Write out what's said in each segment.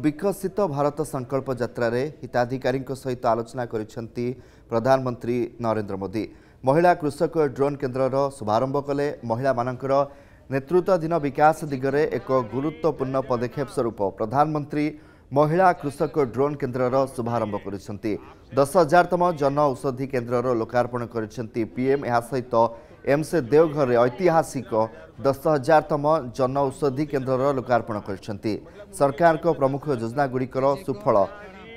विकसित भारत संकल्प सङ्कल्प जात्रा हिताधिक सहित आलोचना गरि प्रधानमंत्री नरेंद्र मोदी महिला कृषक ड्रोन केन्द्र र शुभारम्भ कले महिला नेतृत्वाधीन विकास दिगरे एक गुरुत्वपूर्ण पदक्षेप स्वरूप प्रधानमंत्री महिला कृषक ड्रोन केन्द्र शुभारंभ शुभारम्भ गरिस हजारतम जन औषधि केन्द्र र यह सहित ଏମ୍ସ ଦେଓଘରରେ ଐତିହାସିକ ଦଶ ହଜାରତମ ଜନଔଷଧି କେନ୍ଦ୍ରର ଲୋକାର୍ପଣ କରିଛନ୍ତି ସରକାରଙ୍କ ପ୍ରମୁଖ ଯୋଜନାଗୁଡ଼ିକର ସୁଫଳ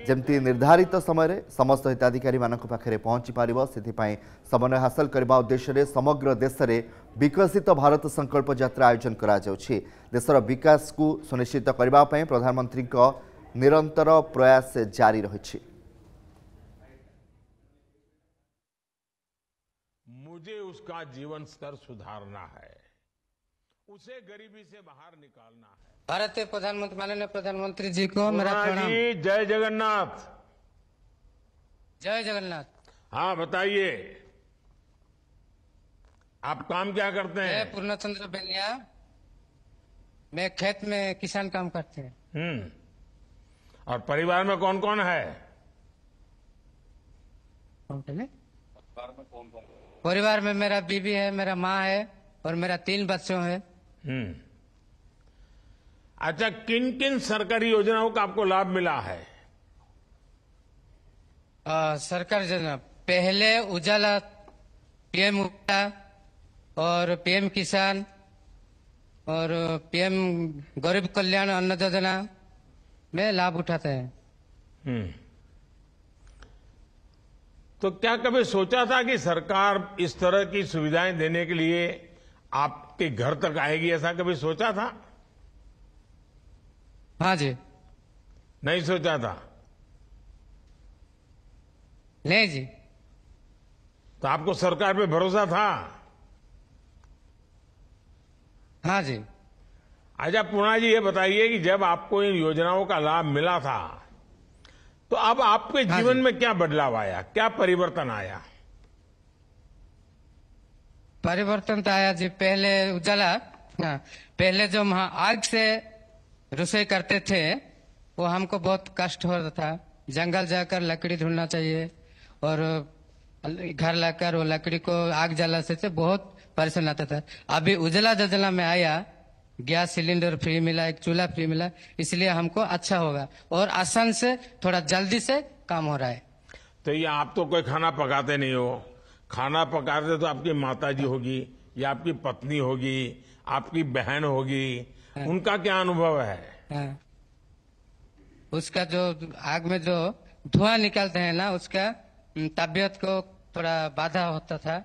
ଯେମିତି ନିର୍ଦ୍ଧାରିତ ସମୟରେ ସମସ୍ତ ହିତାଧିକାରୀମାନଙ୍କ ପାଖରେ ପହଞ୍ଚି ପାରିବ ସେଥିପାଇଁ ସମନ୍ୱୟ ହାସଲ କରିବା ଉଦ୍ଦେଶ୍ୟରେ ସମଗ୍ର ଦେଶରେ ବିକଶିତ ଭାରତ ସଂକଳ୍ପ ଯାତ୍ରା ଆୟୋଜନ କରାଯାଉଛି ଦେଶର ବିକାଶକୁ ସୁନିଶ୍ଚିତ କରିବା ପାଇଁ ପ୍ରଧାନମନ୍ତ୍ରୀଙ୍କ ନିରନ୍ତର ପ୍ରୟାସ ଜାରି ରହିଛି मुझे उसका जीवन स्तर सुधारना है उसे गरीबी से बाहर निकालना है भारत के प्रधानमंत्री माननीय प्रधानमंत्री जी को मेरा जी जय जगन्नाथ जय जगन्नाथ हाँ बताइए आप काम क्या करते हैं पूर्णचंद्र बेनिया मैं खेत में किसान काम करते हैं हम्म और परिवार में कौन कौन है कौन परिवार में मेरा बीबी है मेरा माँ है और मेरा तीन बच्चों है हम्म। अच्छा किन किन सरकारी योजनाओं का आपको लाभ मिला है आ, सरकार योजना पहले उजाला पीएम उजाला और पीएम किसान और पीएम गरीब कल्याण अन्न योजना में लाभ उठाते हैं हम्म। तो क्या कभी सोचा था कि सरकार इस तरह की सुविधाएं देने के लिए आपके घर तक आएगी ऐसा कभी सोचा था हाँ जी नहीं सोचा था नहीं जी तो आपको सरकार पे भरोसा था हाँ जी अच्छा पूना जी ये बताइए कि जब आपको इन योजनाओं का लाभ मिला था तो अब आपके हाँ जीवन में क्या बदलाव आया क्या परिवर्तन आया परिवर्तन तो आया जी पहले उजाला हाँ, पहले जो हम आग से रसोई करते थे वो हमको बहुत कष्ट हो रहा था जंगल जाकर लकड़ी ढूंढना चाहिए और घर लाकर वो लकड़ी को आग जलाने से बहुत परेशान आता था अभी उजला जजला में आया गैस सिलेंडर फ्री मिला एक चूल्हा फ्री मिला इसलिए हमको अच्छा होगा और आसान से थोड़ा जल्दी से काम हो रहा है तो ये आप तो कोई खाना पकाते नहीं हो खाना पकाते तो आपकी माता जी होगी या आपकी पत्नी होगी आपकी बहन होगी हाँ। उनका क्या अनुभव है हाँ। उसका जो आग में जो धुआं निकलते हैं ना उसका तबियत को थोड़ा बाधा होता था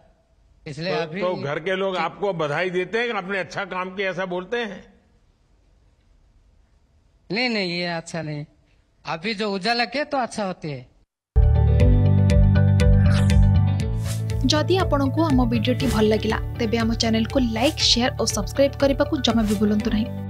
इसलिए तो, अभी तो घर के लोग आपको बधाई देते हैं आपने अच्छा काम किया ऐसा बोलते हैं नहीं नहीं ये अच्छा नहीं अभी जो उजाला के तो अच्छा होती है जदि आपण को आम भिडी भल लगा तेब आम चेल को लाइक शेयर और सब्सक्राइब करने को जमा भी बुलां नहीं